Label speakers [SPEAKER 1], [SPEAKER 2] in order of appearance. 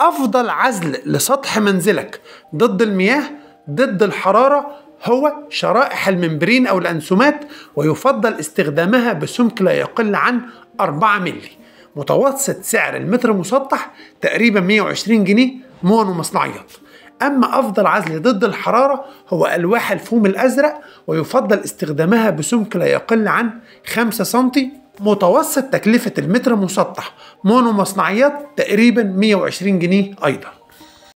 [SPEAKER 1] أفضل عزل لسطح منزلك ضد المياه ضد الحرارة هو شرائح الممبرين أو الأنسومات ويفضل استخدامها بسمك لا يقل عن 4 ملي متوسط سعر المتر مسطح تقريبا 120 جنيه مون ومصنعيات أما أفضل عزل ضد الحرارة هو ألواح الفوم الأزرق ويفضل استخدامها بسمك لا يقل عن 5 سم متوسط تكلفة المتر مسطح مونو مصنعيات تقريبا 120
[SPEAKER 2] جنيه
[SPEAKER 3] أيضا